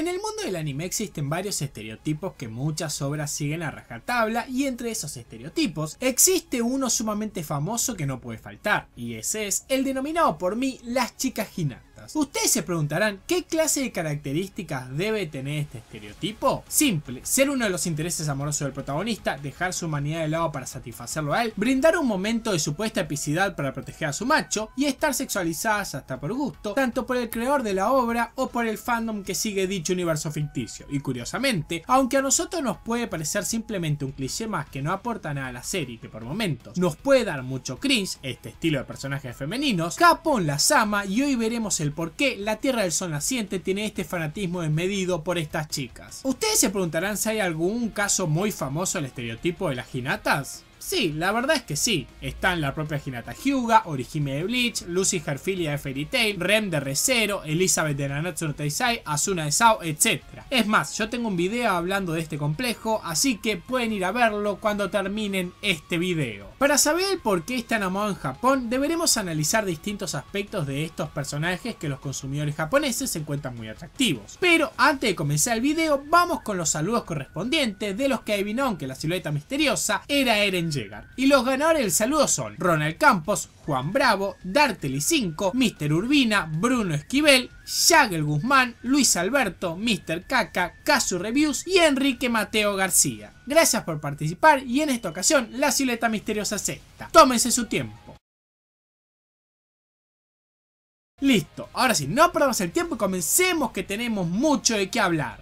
En el mundo del anime existen varios estereotipos que muchas obras siguen a rajatabla y entre esos estereotipos existe uno sumamente famoso que no puede faltar y ese es el denominado por mí las chicas Hinata. Ustedes se preguntarán, ¿qué clase de características debe tener este estereotipo? Simple, ser uno de los intereses amorosos del protagonista, dejar su humanidad de lado para satisfacerlo a él, brindar un momento de supuesta epicidad para proteger a su macho y estar sexualizadas hasta por gusto, tanto por el creador de la obra o por el fandom que sigue dicho universo ficticio. Y curiosamente, aunque a nosotros nos puede parecer simplemente un cliché más que no aporta nada a la serie, que por momentos nos puede dar mucho cringe, este estilo de personajes femeninos, Capón las ama y hoy veremos el por qué la Tierra del Sol naciente tiene este fanatismo desmedido por estas chicas. Ustedes se preguntarán si hay algún caso muy famoso del estereotipo de las ginatas. Sí, la verdad es que sí. Están la propia Hinata Hyuga, Orihime de Bleach, Lucy Herfilia de Fairy Tail, Rem de Recero, Elizabeth de Nanatsu no Asuna de Sao, etc. Es más, yo tengo un video hablando de este complejo, así que pueden ir a verlo cuando terminen este video. Para saber por qué están amados en Japón, deberemos analizar distintos aspectos de estos personajes que los consumidores japoneses encuentran muy atractivos. Pero antes de comenzar el video, vamos con los saludos correspondientes de los que adivinaron que la silueta misteriosa era Eren llegar. Y los ganadores del saludo son Ronald Campos, Juan Bravo, Darteli 5, Mr. Urbina, Bruno Esquivel, Jagel Guzmán, Luis Alberto, Mr. Caca, Casu Reviews y Enrique Mateo García. Gracias por participar y en esta ocasión la silueta misteriosa sexta. Tómense su tiempo. Listo, ahora sí, no perdamos el tiempo y comencemos que tenemos mucho de qué hablar.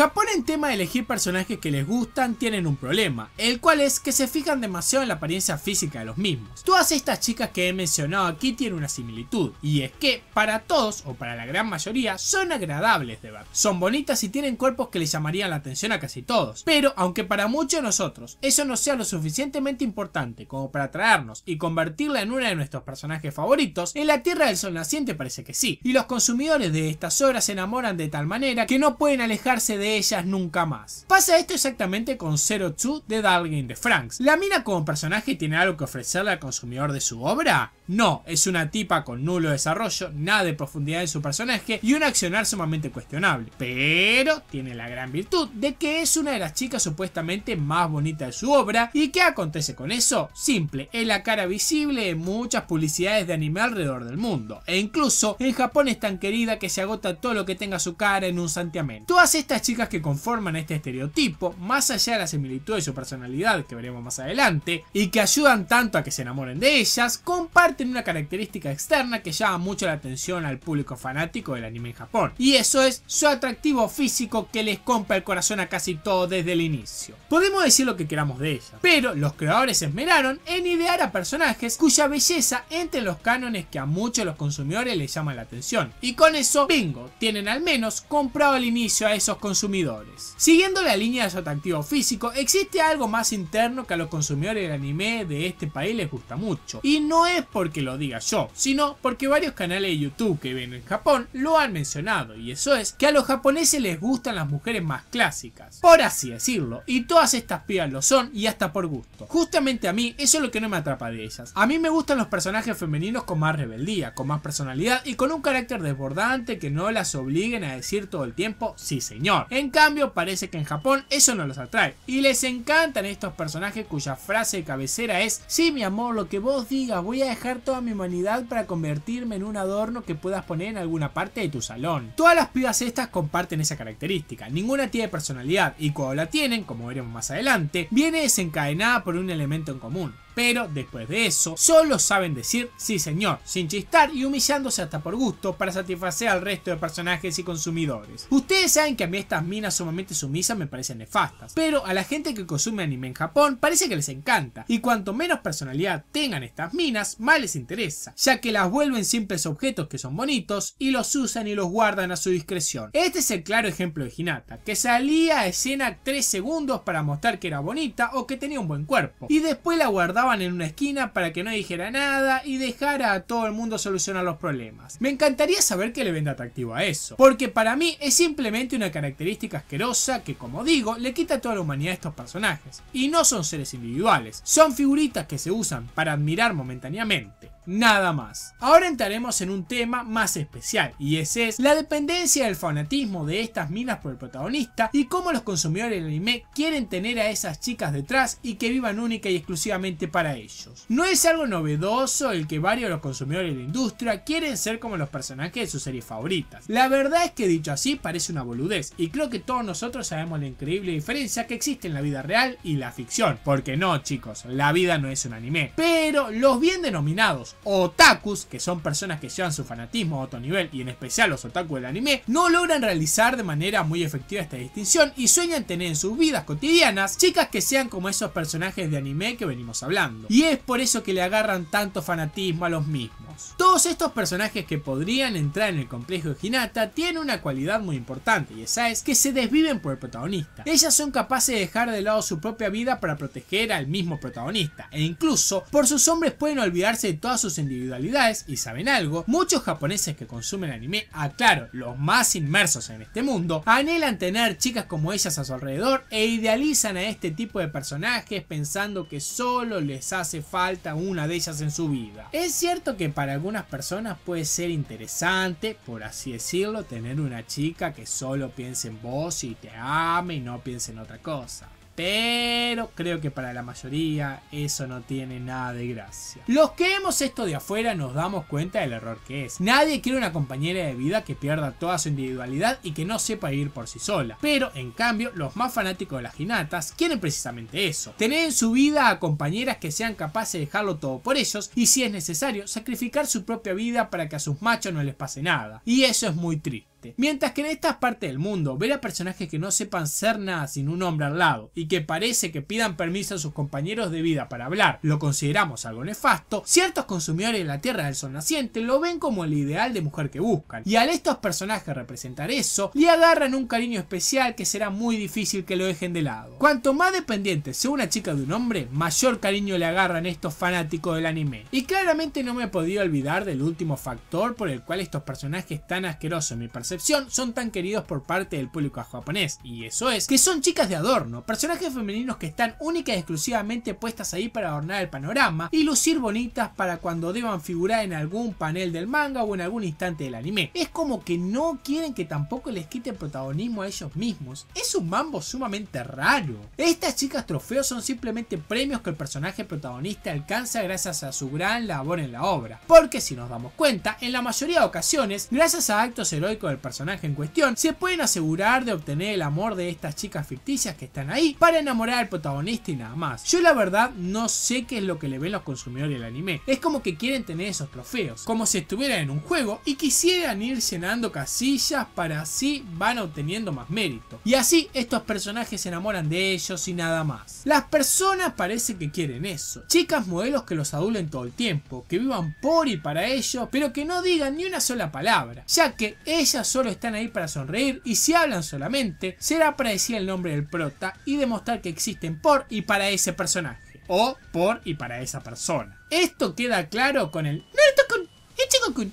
Japón en tema de elegir personajes que les gustan tienen un problema, el cual es que se fijan demasiado en la apariencia física de los mismos. Todas estas chicas que he mencionado aquí tienen una similitud, y es que para todos, o para la gran mayoría, son agradables de ver. Son bonitas y tienen cuerpos que les llamarían la atención a casi todos, pero aunque para muchos de nosotros eso no sea lo suficientemente importante como para atraernos y convertirla en uno de nuestros personajes favoritos, en la Tierra del Sol Naciente parece que sí, y los consumidores de estas obras se enamoran de tal manera que no pueden alejarse de ellas nunca más. Pasa esto exactamente con Zero Two de Darling de Franks. ¿La mina como personaje tiene algo que ofrecerle al consumidor de su obra? No, es una tipa con nulo desarrollo, nada de profundidad en su personaje y un accionar sumamente cuestionable. Pero tiene la gran virtud de que es una de las chicas supuestamente más bonitas de su obra. ¿Y qué acontece con eso? Simple, es la cara visible en muchas publicidades de anime alrededor del mundo. E incluso en Japón es tan querida que se agota todo lo que tenga su cara en un santiamén. Todas estas chicas que conforman este estereotipo, más allá de la similitud de su personalidad que veremos más adelante, y que ayudan tanto a que se enamoren de ellas, comparten una característica externa que llama mucho la atención al público fanático del anime en Japón, y eso es su atractivo físico que les compra el corazón a casi todo desde el inicio. Podemos decir lo que queramos de ella, pero los creadores se esmeraron en idear a personajes cuya belleza entre los cánones que a muchos de los consumidores les llama la atención, y con eso, bingo, tienen al menos comprado al inicio a esos consumidores consumidores. Siguiendo la línea de su atractivo físico, existe algo más interno que a los consumidores del anime de este país les gusta mucho. Y no es porque lo diga yo, sino porque varios canales de YouTube que ven en Japón lo han mencionado, y eso es que a los japoneses les gustan las mujeres más clásicas, por así decirlo, y todas estas pibas lo son y hasta por gusto. Justamente a mí eso es lo que no me atrapa de ellas. A mí me gustan los personajes femeninos con más rebeldía, con más personalidad y con un carácter desbordante que no las obliguen a decir todo el tiempo sí señor. En cambio, parece que en Japón eso no los atrae. Y les encantan estos personajes cuya frase de cabecera es, sí mi amor, lo que vos digas, voy a dejar toda mi humanidad para convertirme en un adorno que puedas poner en alguna parte de tu salón. Todas las pibas estas comparten esa característica, ninguna tiene personalidad y cuando la tienen, como veremos más adelante, viene desencadenada por un elemento en común, pero después de eso, solo saben decir sí señor, sin chistar y humillándose hasta por gusto para satisfacer al resto de personajes y consumidores. Ustedes saben que a mí estas minas sumamente sumisas me parecen nefastas, pero a la gente que consume anime en Japón parece que les encanta, y cuanto menos personalidad tengan estas minas, más les interesa, ya que las vuelven simples objetos que son bonitos y los usan y los guardan a su discreción. Este es el claro ejemplo de Hinata, que salía a escena 3 segundos para mostrar que era bonita o que tenía un buen cuerpo, y después la guardaba en una esquina para que no dijera nada y dejara a todo el mundo solucionar los problemas. Me encantaría saber qué le vende atractivo a eso, porque para mí es simplemente una característica asquerosa que, como digo, le quita toda la humanidad a estos personajes. Y no son seres individuales, son figuritas que se usan para admirar momentáneamente nada más. Ahora entraremos en un tema más especial y ese es la dependencia del fanatismo de estas minas por el protagonista y cómo los consumidores del anime quieren tener a esas chicas detrás y que vivan única y exclusivamente para ellos. No es algo novedoso el que varios de los consumidores de la industria quieren ser como los personajes de sus series favoritas. La verdad es que dicho así parece una boludez y creo que todos nosotros sabemos la increíble diferencia que existe en la vida real y la ficción. Porque no chicos, la vida no es un anime. Pero los bien denominados otakus, que son personas que llevan su fanatismo a otro nivel y en especial los otakus del anime, no logran realizar de manera muy efectiva esta distinción y sueñan tener en sus vidas cotidianas chicas que sean como esos personajes de anime que venimos hablando. Y es por eso que le agarran tanto fanatismo a los mismos. Todos estos personajes que podrían entrar en el complejo de Hinata tienen una cualidad muy importante y esa es que se desviven por el protagonista. Ellas son capaces de dejar de lado su propia vida para proteger al mismo protagonista e incluso por sus hombres pueden olvidarse de todas sus individualidades y saben algo, muchos japoneses que consumen anime, aclaro, ah, los más inmersos en este mundo, anhelan tener chicas como ellas a su alrededor e idealizan a este tipo de personajes pensando que solo les hace falta una de ellas en su vida. Es cierto que para algunas personas puede ser interesante, por así decirlo, tener una chica que solo piense en vos y te ame y no piense en otra cosa. Pero creo que para la mayoría eso no tiene nada de gracia. Los que vemos esto de afuera nos damos cuenta del error que es. Nadie quiere una compañera de vida que pierda toda su individualidad y que no sepa ir por sí sola. Pero en cambio, los más fanáticos de las ginatas quieren precisamente eso. Tener en su vida a compañeras que sean capaces de dejarlo todo por ellos y si es necesario, sacrificar su propia vida para que a sus machos no les pase nada. Y eso es muy triste. Mientras que en estas partes del mundo, ver a personajes que no sepan ser nada sin un hombre al lado y que parece que pidan permiso a sus compañeros de vida para hablar, lo consideramos algo nefasto, ciertos consumidores de la Tierra del Sol Naciente lo ven como el ideal de mujer que buscan. Y al estos personajes representar eso, le agarran un cariño especial que será muy difícil que lo dejen de lado. Cuanto más dependiente sea una chica de un hombre, mayor cariño le agarran estos fanáticos del anime. Y claramente no me he podido olvidar del último factor por el cual estos personajes tan asquerosos en mi personalidad son tan queridos por parte del público japonés, y eso es que son chicas de adorno, personajes femeninos que están únicas y exclusivamente puestas ahí para adornar el panorama y lucir bonitas para cuando deban figurar en algún panel del manga o en algún instante del anime. Es como que no quieren que tampoco les quite protagonismo a ellos mismos. Es un mambo sumamente raro. Estas chicas trofeos son simplemente premios que el personaje protagonista alcanza gracias a su gran labor en la obra. Porque si nos damos cuenta, en la mayoría de ocasiones, gracias a actos heroicos del personaje en cuestión, se pueden asegurar de obtener el amor de estas chicas ficticias que están ahí para enamorar al protagonista y nada más. Yo la verdad no sé qué es lo que le ven los consumidores del anime. Es como que quieren tener esos trofeos, como si estuvieran en un juego y quisieran ir llenando casillas para así van obteniendo más mérito. Y así estos personajes se enamoran de ellos y nada más. Las personas parece que quieren eso. Chicas modelos que los adulen todo el tiempo, que vivan por y para ellos, pero que no digan ni una sola palabra, ya que ellas solo están ahí para sonreír y si hablan solamente, será para decir el nombre del prota y demostrar que existen por y para ese personaje. O por y para esa persona. Esto queda claro con el Naruto-kun, ichigo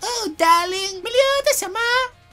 oh darling,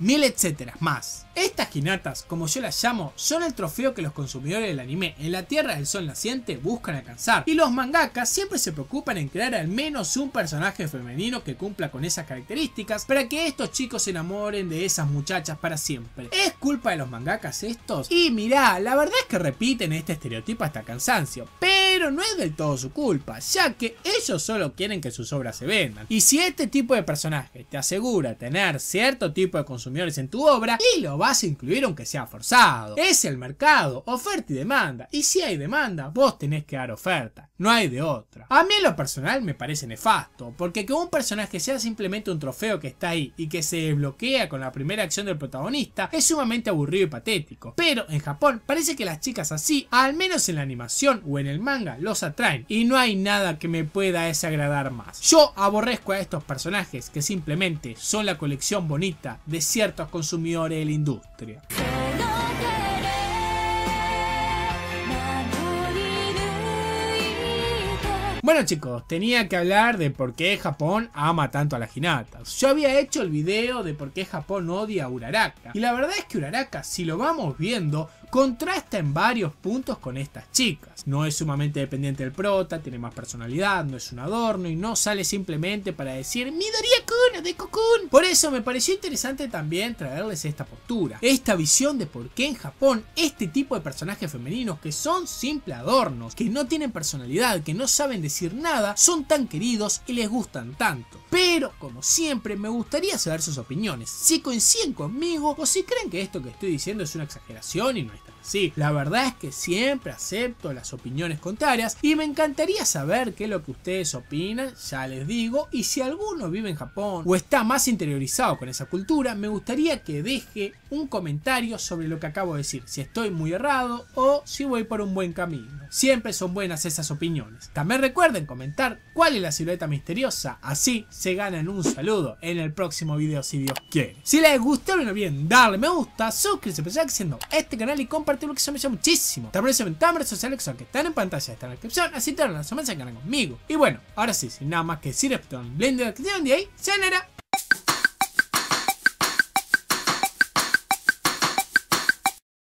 mil etcétera más. Estas kinatas, como yo las llamo, son el trofeo que los consumidores del anime en la Tierra del Sol naciente buscan alcanzar, y los mangakas siempre se preocupan en crear al menos un personaje femenino que cumpla con esas características para que estos chicos se enamoren de esas muchachas para siempre. ¿Es culpa de los mangakas estos? Y mirá, la verdad es que repiten este estereotipo hasta cansancio, pero pero no es del todo su culpa, ya que ellos solo quieren que sus obras se vendan. Y si este tipo de personaje te asegura tener cierto tipo de consumidores en tu obra, y lo vas a incluir aunque sea forzado. Es el mercado, oferta y demanda, y si hay demanda, vos tenés que dar oferta, no hay de otra. A mí en lo personal me parece nefasto, porque que un personaje sea simplemente un trofeo que está ahí y que se desbloquea con la primera acción del protagonista es sumamente aburrido y patético. Pero en Japón parece que las chicas así, al menos en la animación o en el manga, los atraen y no hay nada que me pueda desagradar más. Yo aborrezco a estos personajes que simplemente son la colección bonita de ciertos consumidores de la industria. Bueno chicos, tenía que hablar de por qué Japón ama tanto a las ginatas. Yo había hecho el video de por qué Japón odia a Uraraka. Y la verdad es que Uraraka, si lo vamos viendo, Contrasta en varios puntos con estas chicas. No es sumamente dependiente del prota, tiene más personalidad, no es un adorno y no sale simplemente para decir Midoriya-kun de Cocoon. Por eso me pareció interesante también traerles esta postura, esta visión de por qué en Japón este tipo de personajes femeninos que son simple adornos, que no tienen personalidad, que no saben decir nada, son tan queridos y les gustan tanto. Pero, como siempre, me gustaría saber sus opiniones, si coinciden conmigo o si creen que esto que estoy diciendo es una exageración y no es está. Sí, la verdad es que siempre acepto las opiniones contrarias y me encantaría saber qué es lo que ustedes opinan, ya les digo, y si alguno vive en Japón o está más interiorizado con esa cultura, me gustaría que deje un comentario sobre lo que acabo de decir, si estoy muy errado o si voy por un buen camino. Siempre son buenas esas opiniones. También recuerden comentar cuál es la silueta misteriosa, así se ganan un saludo en el próximo video si Dios quiere. Si les gustó, no olviden darle me gusta, suscribirse, pues siendo este canal y compartir artículo que se me hizo muchísimo. También se en mis redes sociales que están en pantalla, están en la descripción, así te lo la semana conmigo. Y bueno, ahora sí, sin nada más que decir, esto en Blender, que de ahí, se